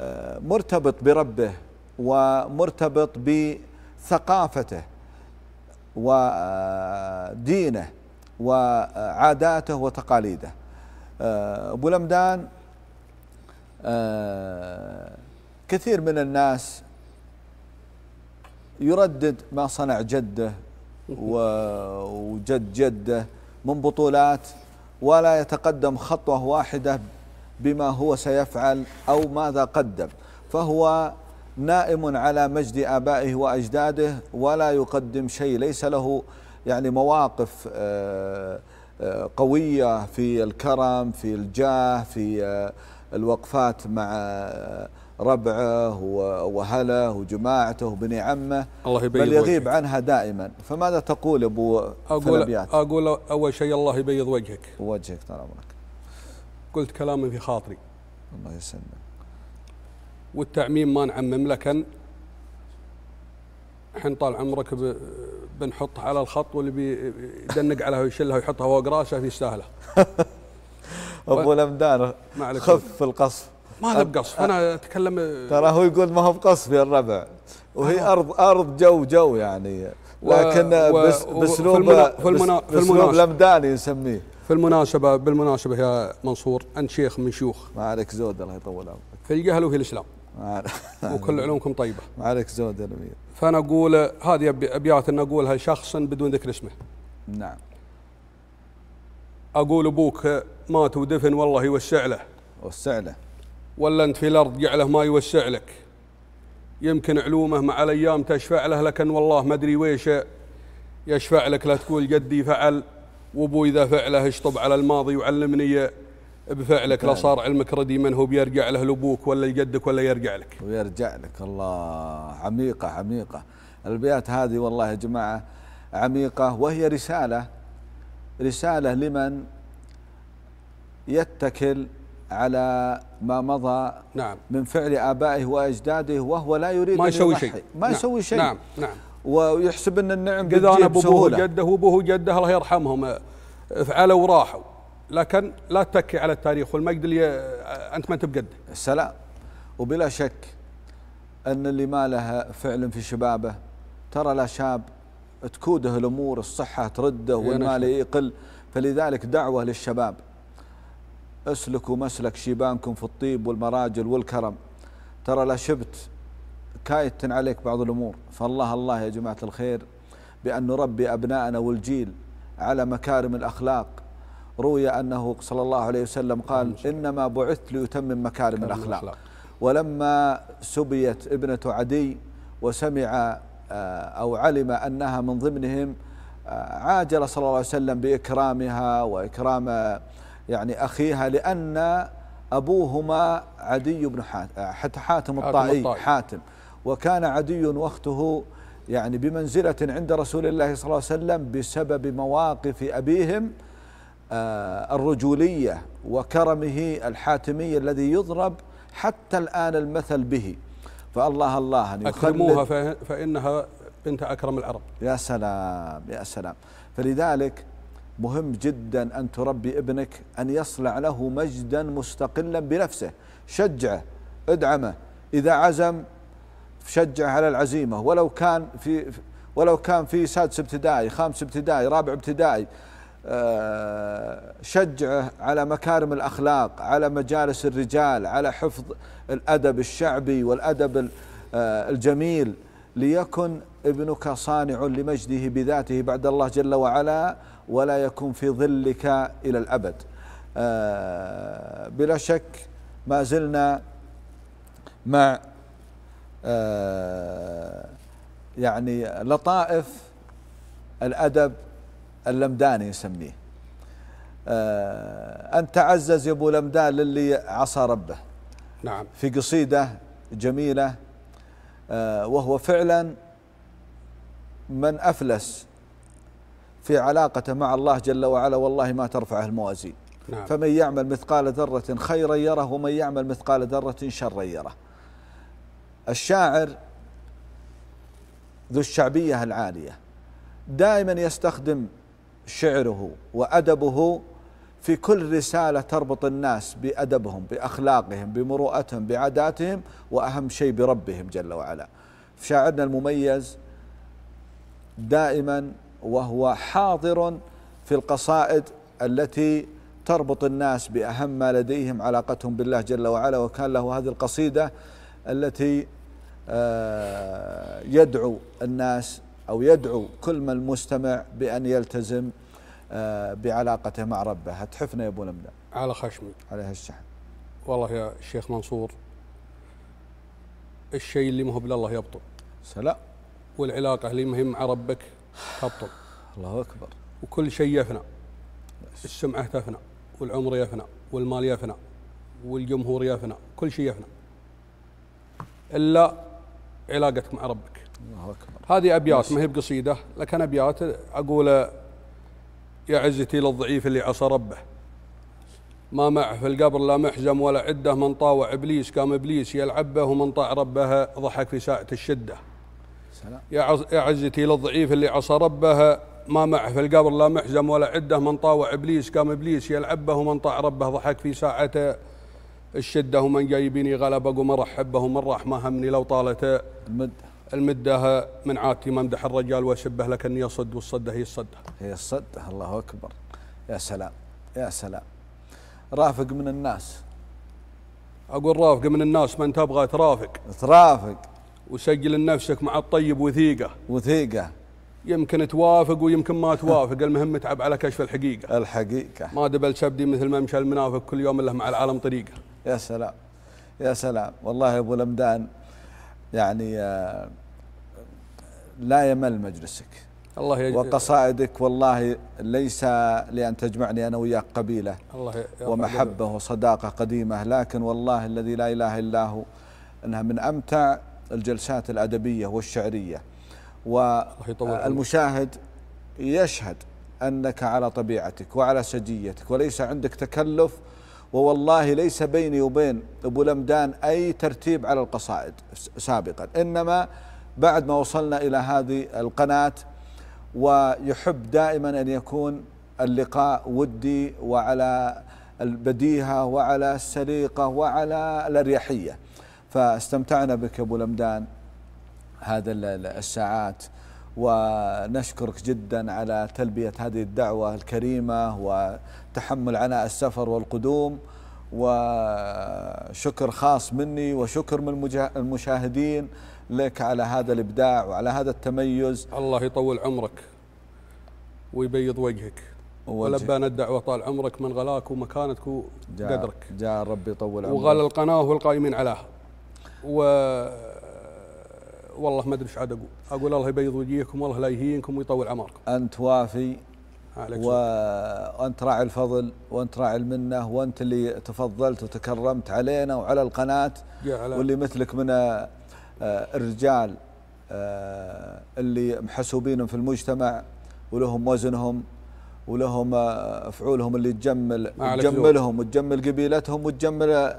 آه، مرتبط بربه ومرتبط بثقافته ودينه وعاداته وتقاليده آه، ابو لمدان آه، كثير من الناس يردد ما صنع جده وجد جده من بطولات ولا يتقدم خطوه واحده بما هو سيفعل او ماذا قدم فهو نائم على مجد ابائه واجداده ولا يقدم شيء ليس له يعني مواقف آه قوية في الكرم في الجاه في آه، الوقفات مع آه، ربعه وهله وجماعته وبني عمه الله يبيض بل يغيب وجهك. عنها دائما فماذا تقول ابو اقول اقول اول شيء الله يبيض وجهك وجهك طال عمرك قلت كلام في خاطري الله يسلمك والتعميم ما نعمم لكن الحين طال عمرك بنحطها على الخط واللي بيدنق عليها ويشلها ويحطها فوق راسه يستاهله ابو لمدان خف القصف ما له بقصف انا اتكلم ترى هو يقول ما هو بقصف يا الربع وهي أيوه. ارض ارض جو جو يعني لكن بس باسلوب باسلوب لمداني نسميه في المناسبه بالمناسبه يا منصور انت شيخ من شيوخ ما عليك زود الله يطول عمرك في الجهل وفي الاسلام وكل علومكم طيبه ما عليك زود يا الامير فانا اقول هذه ابيات ان اقولها شخصا بدون ذكر اسمه نعم اقول ابوك مات ودفن والله يوسع له وسع له ولا انت في الارض جعله ما يوسع لك يمكن علومه مع الايام تشفع له لكن والله ما ادري ويش يشفع لك لا تقول جدي فعل وابوي اذا فعله اشطب على الماضي وعلمني بفعلك لا صار علمك ردي من هو بيرجع له لابوك ولا لجدك ولا يرجع لك ويرجع لك الله عميقه عميقه البيات هذه والله يا جماعه عميقه وهي رساله رساله لمن يتكل على ما مضى نعم من فعل ابائه واجداده وهو لا يريد ما يسوي شيء ما نعم يسوي شيء نعم نعم ويحسب ان النعم قد انا ابوه جده وابوه جده الله يرحمهم فعلوا وراحوا لكن لا تتكي على التاريخ والمجد اللي آه، انت ما انت بقده. السلام وبلا شك ان اللي ما له فعل في شبابه ترى لا شاب تكوده الامور الصحه ترده والمال يقل فلذلك دعوه للشباب اسلكوا مسلك شيبانكم في الطيب والمراجل والكرم ترى لا شبت كايت عليك بعض الامور فالله الله يا جماعه الخير بان نربي ابنائنا والجيل على مكارم الاخلاق روي أنه صلى الله عليه وسلم قال إنما بعثت لأتمم مكارم الأخلاق ولما سبيت ابنة عدي وسمع آه، أو علم أنها من ضمنهم آه، عاجل صلى الله عليه وسلم بإكرامها وإكرام آه، يعني أخيها لأن أبوهما عدي بن حاتم حاتم الطائي حاتم وكان عدي واخته يعني بمنزلة عند رسول الله صلى الله عليه وسلم بسبب مواقف أبيهم آه، الرجولية وكرمه الحاتمي الذي يضرب حتى الآن المثل به فالله الله أن أكرموها فإنها بنت أكرم العرب يا سلام يا سلام فلذلك مهم جدا أن تربي ابنك أن يصنع له مجدا مستقلا بنفسه شجعه ادعمه إذا عزم شجعه على العزيمة ولو كان في ولو كان في سادس ابتدائي خامس ابتدائي رابع ابتدائي آه، شجعه على مكارم الاخلاق على مجالس الرجال على حفظ الادب الشعبي والادب آه، الجميل ليكن ابنك صانع لمجده بذاته بعد الله جل وعلا ولا يكون في ظلك الى الابد آه، بلا شك ما زلنا مع يعني لطائف الادب اللمداني يسميه آه، أن تعزز يا أبو لمدان للي عصى ربه نعم في قصيدة جميلة آه، وهو فعلا من أفلس في علاقته مع الله جل وعلا والله ما ترفعه الموازين نعم. فمن يعمل مثقال ذرة خيرا يره ومن يعمل مثقال ذرة شرا يره الشاعر ذو الشعبية العالية دائما يستخدم شعره وادبه في كل رساله تربط الناس بادبهم باخلاقهم بمروءتهم بعاداتهم واهم شيء بربهم جل وعلا شاعرنا المميز دائما وهو حاضر في القصائد التي تربط الناس باهم ما لديهم علاقتهم بالله جل وعلا وكان له هذه القصيده التي آه، يدعو الناس أو يدعو كل من المستمع بأن يلتزم آه، بعلاقته مع ربه هتحفنا يا أبو لمدة على خشمي على هالشحن والله يا شيخ منصور الشيء اللي مهب هو يبطل سلام والعلاقة اللي مهم مع ربك تبطل الله أكبر وكل شيء يفنى السمعة تفنى والعمر يفنى والمال يفنى والجمهور يفنى كل شيء يفنى إلا علاقتك مع ربك هذه ابيات ما هي بقصيده لكن ابيات اقول يا عزتي للضعيف اللي عصى ربه ما معه في القبر لا محزم ولا عده من طاوع ابليس قام ابليس يلعب به ومن طاع ربه ضحك في ساعه الشده سلام. يا عزتي للضعيف اللي عصى ربه ما معه في القبر لا محزم ولا عده من طاوع ابليس قام ابليس يلعب به ومن طاع ربه ضحك في ساعه الشده ومن جايبيني غلبه ومرحب به ومن راح ما همني لو طالت المده المده من عاتي ممدح الرجال واشبه لك اني اصد والصده هي الصده. هي الصده الله اكبر يا سلام يا سلام رافق من الناس اقول رافق من الناس من تبغى ترافق ترافق وسجل لنفسك مع الطيب وثيقه وثيقه يمكن توافق ويمكن ما توافق المهم تعب على كشف الحقيقه الحقيقه ما دبل شبدي مثل ما مشى المنافق كل يوم له مع العالم طريقه يا سلام يا سلام والله يا ابو لمدان يعني آه، لا يمل مجلسك الله يجزيك وقصائدك والله ليس لأن تجمعني أنا وياك قبيلة الله ومحبة وصداقة قديمة لكن والله الذي لا إله إلا هو أنها من أمتع الجلسات الأدبية والشعرية والمشاهد يشهد أنك على طبيعتك وعلى سجيتك وليس عندك تكلف ووالله ليس بيني وبين أبو لمدان أي ترتيب على القصائد سابقا إنما بعد ما وصلنا إلى هذه القناة ويحب دائما أن يكون اللقاء ودي وعلى البديهة وعلى السليقة وعلى الأريحية فاستمتعنا بك أبو لمدان هذا الساعات ونشكرك جدا على تلبية هذه الدعوة الكريمة وتحمل عناء السفر والقدوم وشكر خاص مني وشكر من المشاهدين لك على هذا الإبداع وعلى هذا التميز الله يطول عمرك ويبيض وجهك ولبان الدعوة طال عمرك من غلاك ومكانتك وقدرك جاء, ربي يطول عمرك وغلى القناة والقائمين عليها و والله ما ادري ايش عاد اقول، اقول الله يبيض وجيهكم والله لا يهينكم ويطول عمركم. انت وافي وانت راعي الفضل وانت راعي المنه وانت اللي تفضلت وتكرمت علينا وعلى القناه واللي مثلك من آه، الرجال آه، اللي محسوبينهم في المجتمع ولهم وزنهم ولهم آه، افعولهم اللي تجمل تجملهم وتجمل قبيلتهم وتجمل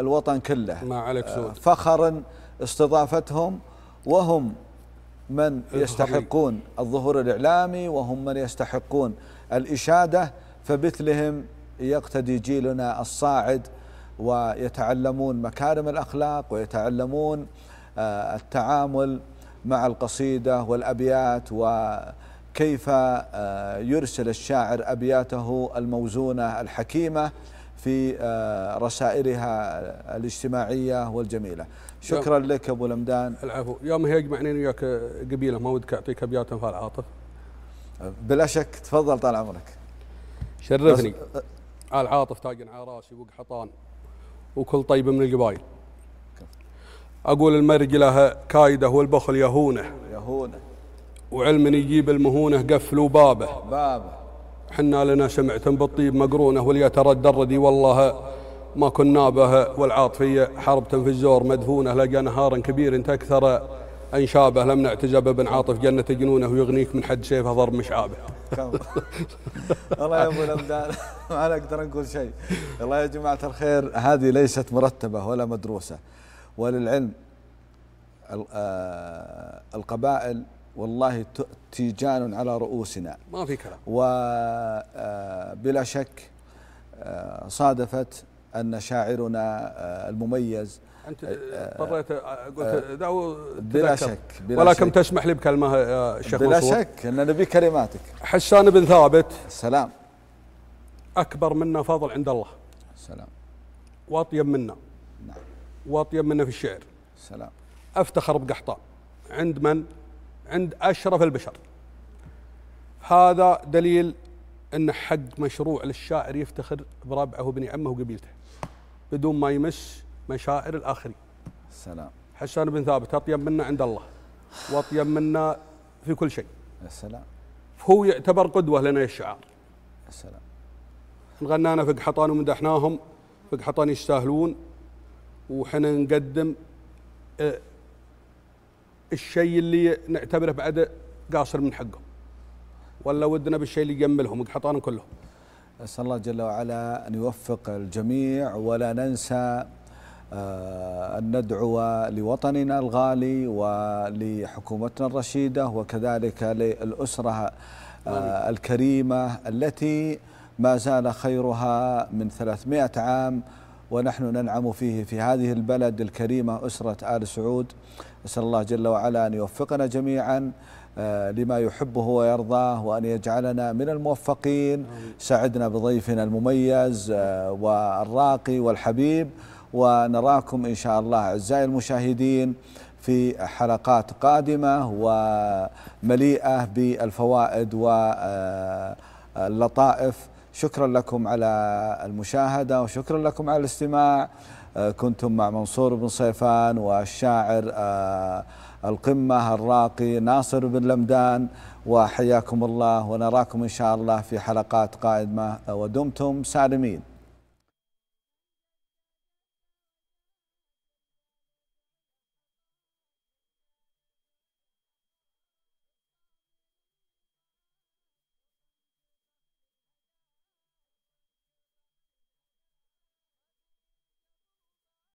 الوطن كله ما عليك سود فخرا استضافتهم وهم من يستحقون الظهور الاعلامي وهم من يستحقون الاشاده فبثلهم يقتدي جيلنا الصاعد ويتعلمون مكارم الأخلاق ويتعلمون آه، التعامل مع القصيدة والأبيات وكيف آه، يرسل الشاعر أبياته الموزونة الحكيمة في آه، رسائلها الاجتماعية والجميلة شكرا لك أبو لمدان العفو يوم هي يجمعنين وياك قبيلة ما ودك أعطيك أبيات أنفال عاطف بلا شك تفضل طال عمرك شرفني العاطف تاج على راسي وق حطان وكل طيب من القبايل أقول المرج لها كايدة والبخل يهونه يهونه وعلم يجيب المهونة قفلوا بابه بابه حنا لنا سمعة بالطيب مقرونة واليترى الدردي والله ما كنا بها والعاطفية حربة في الزور مدفونة لقى نهار كبير تكثر أن شابه لم نعتجب ابن عاطف جنة جنونه يغنيك من حد سيفه ضرب مشعابه والله يا ابو الامدان ما نقدر نقول شيء والله يا جماعه الخير هذه ليست مرتبه ولا مدروسه وللعلم آه، القبائل والله تيجان على رؤوسنا ما في كلام وبلا آه، شك آه، صادفت ان شاعرنا المميز انت اضطريت قلت دعوة بلا شك بلا ولكن شك تسمح لي بكلمه يا شيخ بلا شك ان نبي كلماتك حسان بن ثابت سلام اكبر منا فضل عند الله سلام واطيب منا نعم واطيب منا في الشعر سلام افتخر بقحطان عند من؟ عند اشرف البشر هذا دليل ان حق مشروع للشاعر يفتخر بربعه وبني عمه وقبيلته بدون ما يمس مشاعر الآخرين السلام حسان بن ثابت أطيب منا عند الله وأطيب منا في كل شيء السلام فهو يعتبر قدوة لنا الشعار السلام غنانا في قحطان ومدحناهم في قحطان يستاهلون وحنا نقدم آه، الشيء اللي نعتبره بعد قاصر من حقهم ولا ودنا بالشيء اللي يجملهم قحطان كلهم أسأل الله جل وعلا أن يوفق الجميع ولا ننسى آه، أن ندعو لوطننا الغالي ولحكومتنا الرشيدة وكذلك للأسرة آه، الكريمة التي ما زال خيرها من 300 عام ونحن ننعم فيه في هذه البلد الكريمة أسرة آل سعود أسأل الله جل وعلا أن يوفقنا جميعا آه، لما يحبه ويرضاه وأن يجعلنا من الموفقين سعدنا بضيفنا المميز والراقي والحبيب ونراكم إن شاء الله أعزائي المشاهدين في حلقات قادمة ومليئة بالفوائد واللطائف شكرا لكم على المشاهدة وشكرا لكم على الاستماع كنتم مع منصور بن صيفان والشاعر آه، القمة الراقي ناصر بن لمدان وحياكم الله ونراكم إن شاء الله في حلقات قادمة ودمتم سالمين